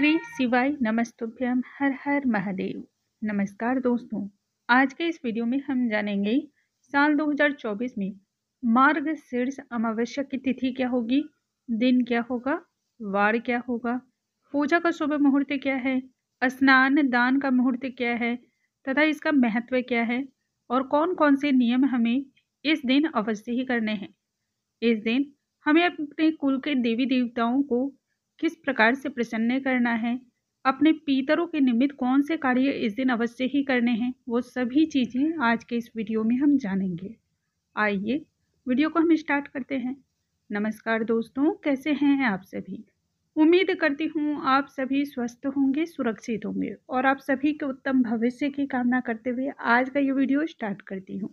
श्री शिवाय नमस्तुभ्यम हर हर महादेव नमस्कार दोस्तों आज के इस वीडियो में हम जानेंगे साल 2024 में मार्ग शीर्ष अमावस्या की तिथि क्या होगी दिन क्या होगा वार क्या होगा पूजा का शुभ मुहूर्त क्या है स्नान दान का मुहूर्त क्या है तथा इसका महत्व क्या है और कौन कौन से नियम हमें इस दिन अवश्य ही करने हैं इस दिन हमें अपने कुल के देवी देवताओं को किस प्रकार से प्रसन्न करना है अपने पीतरों के निमित्त कौन से कार्य इस दिन अवश्य ही करने हैं वो सभी चीज़ें आज के इस वीडियो में हम जानेंगे आइए वीडियो को हम स्टार्ट करते हैं नमस्कार दोस्तों कैसे हैं आप सभी उम्मीद करती हूँ आप सभी स्वस्थ होंगे सुरक्षित होंगे और आप सभी के उत्तम भविष्य की कामना करते हुए आज का ये वीडियो स्टार्ट करती हूँ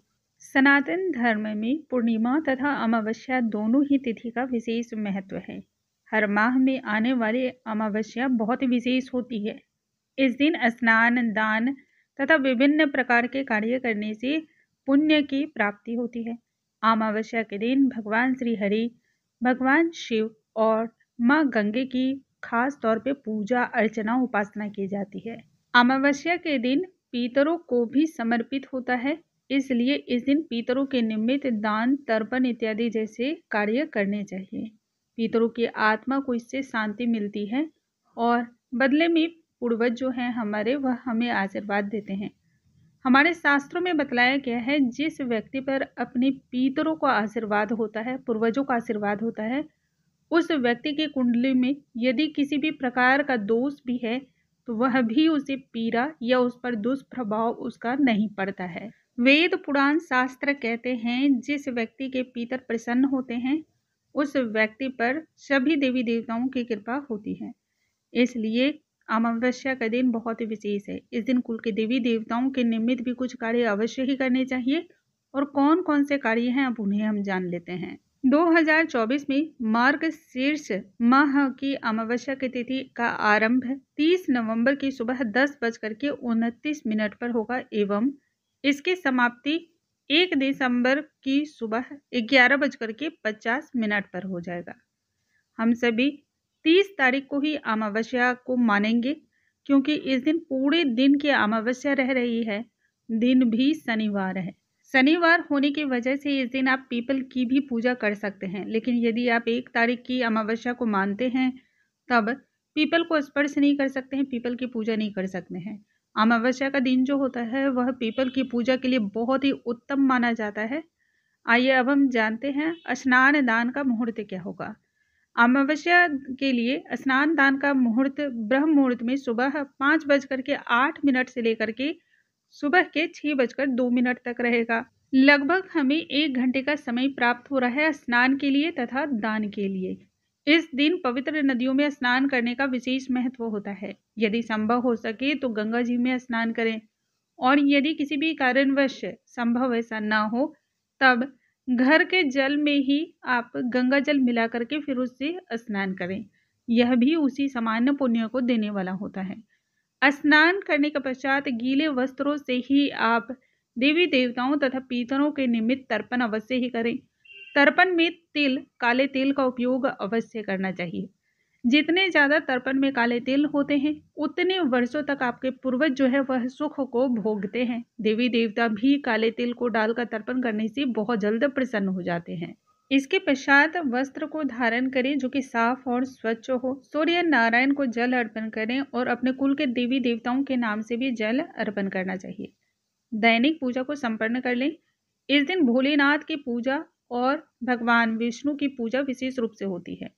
सनातन धर्म में पूर्णिमा तथा अमावस्या दोनों ही तिथि का विशेष महत्व है हर माह में आने वाली अमावस्या बहुत विशेष होती है इस दिन स्नान दान तथा विभिन्न प्रकार के कार्य करने से पुण्य की प्राप्ति होती है अमावस्या के दिन भगवान श्री हरि भगवान शिव और माँ गंगे की खास तौर पे पूजा अर्चना उपासना की जाती है अमावस्या के दिन पीतरों को भी समर्पित होता है इसलिए इस दिन पीतरों के निमित्त दान तर्पण इत्यादि जैसे कार्य करने चाहिए पितरों की आत्मा को इससे शांति मिलती है और बदले में पूर्वज जो हैं हमारे वह हमें आशीर्वाद देते हैं हमारे शास्त्रों में बतलाया गया है जिस व्यक्ति पर अपने पितरों का आशीर्वाद होता है पूर्वजों का आशीर्वाद होता है उस व्यक्ति की कुंडली में यदि किसी भी प्रकार का दोष भी है तो वह भी उसे पीड़ा या उस पर दुष्प्रभाव उसका नहीं पड़ता है वेद पुराण शास्त्र कहते हैं जिस व्यक्ति के पितर प्रसन्न होते हैं उस व्यक्ति पर सभी देवी देवताओं की कृपा होती है इसलिए अमावस्या का दिन बहुत ही विशेष है इस दिन कुल के देवी देवताओं के निमित्त भी कुछ कार्य अवश्य ही करने चाहिए और कौन कौन से कार्य हैं अब उन्हें हम जान लेते हैं 2024 में मार्ग शीर्ष माह की अमावस्या की तिथि का आरंभ 30 नवंबर की सुबह दस बजकर के उनतीस मिनट पर होगा एवं इसकी समाप्ति एक दिसंबर की सुबह ग्यारह बजकर के पचास मिनट पर हो जाएगा हम सभी तीस तारीख को ही अमावस्या को मानेंगे क्योंकि इस दिन पूरे दिन की अमावस्या रह रही है दिन भी शनिवार है शनिवार होने की वजह से इस दिन आप पीपल की भी पूजा कर सकते हैं लेकिन यदि आप एक तारीख की अमावस्या को मानते हैं तब पीपल को स्पर्श नहीं कर सकते हैं पीपल की पूजा नहीं कर सकते हैं अमावस्या का दिन जो होता है वह पीपल की पूजा के लिए बहुत ही उत्तम माना जाता है आइए अब हम जानते हैं स्नान दान का मुहूर्त क्या होगा अमावस्या के लिए स्नान दान का मुहूर्त ब्रह्म मुहूर्त में सुबह पाँच बजकर के आठ मिनट से लेकर के सुबह के छः बजकर दो मिनट तक रहेगा लगभग हमें एक घंटे का समय प्राप्त हो रहा है स्नान के लिए तथा दान के लिए इस दिन पवित्र नदियों में स्नान करने का विशेष महत्व होता है यदि संभव हो सके तो गंगा जी में स्नान करें और यदि किसी भी कारणवश संभव ऐसा ना हो तब घर के जल में ही आप गंगा जल मिला करके फिर उससे स्नान करें यह भी उसी सामान्य पुण्य को देने वाला होता है स्नान करने के पश्चात गीले वस्त्रों से ही आप देवी देवताओं तथा पीतरों के निमित्त तर्पण अवश्य ही करें तर्पण में तिल काले तिल का उपयोग अवश्य करना चाहिए जितने ज़्यादा तर्पण में काले तिल होते हैं उतने वर्षों तक आपके पूर्वज जो है वह सुख को भोगते हैं देवी देवता भी काले तिल को डालकर तर्पण करने से बहुत जल्द प्रसन्न हो जाते हैं इसके पश्चात वस्त्र को धारण करें जो कि साफ और स्वच्छ हो सूर्य नारायण को जल अर्पण करें और अपने कुल के देवी देवताओं के नाम से भी जल अर्पण करना चाहिए दैनिक पूजा को संपन्न कर लें इस दिन भोलेनाथ की पूजा और भगवान विष्णु की पूजा विशेष रूप से होती है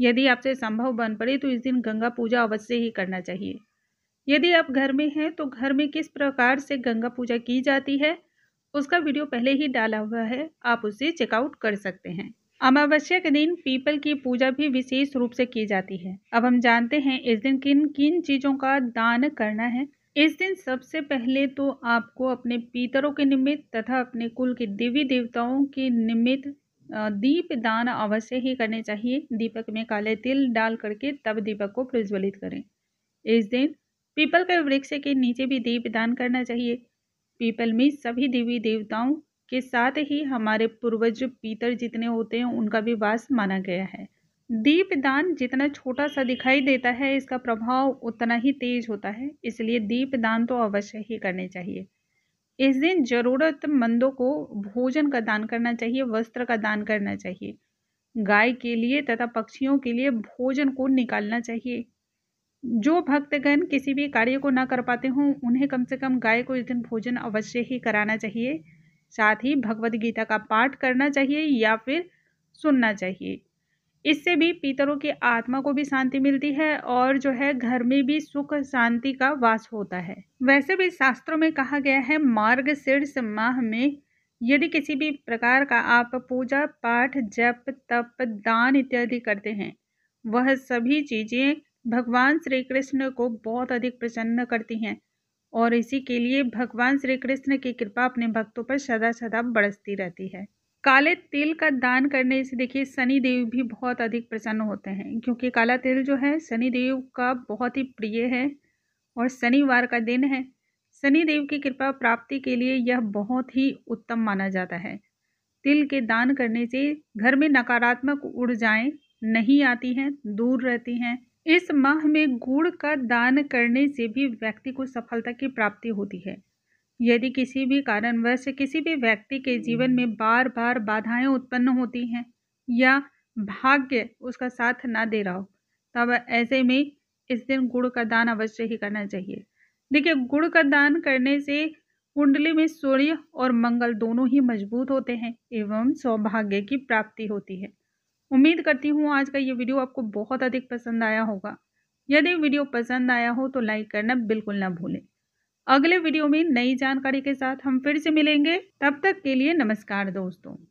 यदि आपसे संभव बन पड़े तो इस दिन गंगा पूजा अवश्य ही करना चाहिए यदि आप घर में हैं तो घर में किस प्रकार से गंगा पूजा की जाती है उसका वीडियो पहले ही डाला हुआ है आप उसे चेकआउट कर सकते हैं अमावस्या के दिन पीपल की पूजा भी विशेष रूप से की जाती है अब हम जानते हैं इस दिन किन किन चीज़ों का दान करना है इस दिन सबसे पहले तो आपको अपने पितरों के निमित्त तथा अपने कुल के देवी देवताओं के निमित्त दीप दान अवश्य ही करने चाहिए दीपक में काले तिल डाल करके तब दीपक को प्रज्वलित करें इस दिन पीपल के वृक्ष के नीचे भी दीप दान करना चाहिए पीपल में सभी देवी देवताओं के साथ ही हमारे पूर्वज पीतर जितने होते हैं उनका भी वास माना गया है दीपदान जितना छोटा सा दिखाई देता है इसका प्रभाव उतना ही तेज होता है इसलिए दीपदान तो अवश्य ही करने चाहिए इस दिन ज़रूरतमंदों को भोजन का दान करना चाहिए वस्त्र का दान करना चाहिए गाय के लिए तथा पक्षियों के लिए भोजन को निकालना चाहिए जो भक्तगण किसी भी कार्य को ना कर पाते हों उन्हें कम से कम गाय को इस दिन भोजन अवश्य ही कराना चाहिए साथ ही भगवद गीता का पाठ करना चाहिए या फिर सुनना चाहिए इससे भी पितरों की आत्मा को भी शांति मिलती है और जो है घर में भी सुख शांति का वास होता है वैसे भी शास्त्रों में कहा गया है मार्ग शीर्ष माह में यदि किसी भी प्रकार का आप पूजा पाठ जप तप दान इत्यादि करते हैं वह सभी चीज़ें भगवान श्री कृष्ण को बहुत अधिक प्रसन्न करती हैं और इसी के लिए भगवान श्री कृष्ण की कृपा अपने भक्तों पर सदा सदा बरसती रहती है काले तिल का दान करने से देखिए सनी देव भी बहुत अधिक प्रसन्न होते हैं क्योंकि काला तिल जो है सनी देव का बहुत ही प्रिय है और शनिवार का दिन है सनी देव की कृपा प्राप्ति के लिए यह बहुत ही उत्तम माना जाता है तिल के दान करने से घर में नकारात्मक ऊर्जाएं नहीं आती हैं दूर रहती हैं इस माह में गुड़ का दान करने से भी व्यक्ति को सफलता की प्राप्ति होती है यदि किसी भी कारणवश किसी भी व्यक्ति के जीवन में बार बार बाधाएं उत्पन्न होती हैं या भाग्य उसका साथ ना दे रहा हो तब तो ऐसे में इस दिन गुड़ का दान अवश्य ही करना चाहिए देखिए गुड़ का दान करने से कुंडली में सूर्य और मंगल दोनों ही मजबूत होते हैं एवं सौभाग्य की प्राप्ति होती है उम्मीद करती हूँ आज का ये वीडियो आपको बहुत अधिक पसंद आया होगा यदि वीडियो पसंद आया हो तो लाइक करना बिल्कुल ना भूलें अगले वीडियो में नई जानकारी के साथ हम फिर से मिलेंगे तब तक के लिए नमस्कार दोस्तों